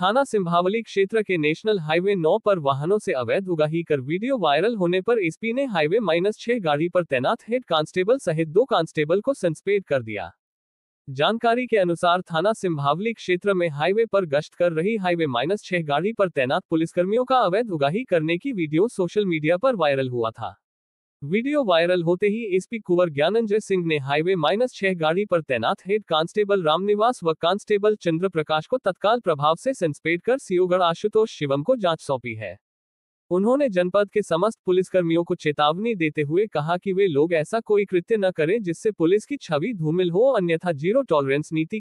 थाना सिंभावली क्षेत्र के नेशनल हाईवे 9 पर वाहनों से अवैध उगाही कर वीडियो वायरल होने पर एसपी ने हाईवे माइनस छह गाड़ी पर तैनात हेड कांस्टेबल सहित दो कांस्टेबल को संस्पेद कर दिया जानकारी के अनुसार थाना सिंभावली क्षेत्र में हाईवे पर गश्त कर रही हाईवे माइनस छह गाड़ी पर तैनात पुलिसकर्मियों का अवैध उगाही करने की वीडियो सोशल मीडिया पर वायरल हुआ था वीडियो वायरल होते ही एसपी कुंवर ज्ञानंजय सिंह ने हाईवे माइनस छह गाड़ी पर तैनात हेड कांस्टेबल रामनिवास व कांस्टेबल चंद्र प्रकाश को तत्काल प्रभाव से संस्पेट कर सीओगढ़ आशुतोष शिवम को जांच सौंपी है उन्होंने जनपद के समस्त पुलिसकर्मियों को चेतावनी देते हुए कहा कि वे लोग ऐसा कोई कृत्य न करें जिससे पुलिस की छवि धूमिल हो अन्यथा जीरो टॉलरेंस नीति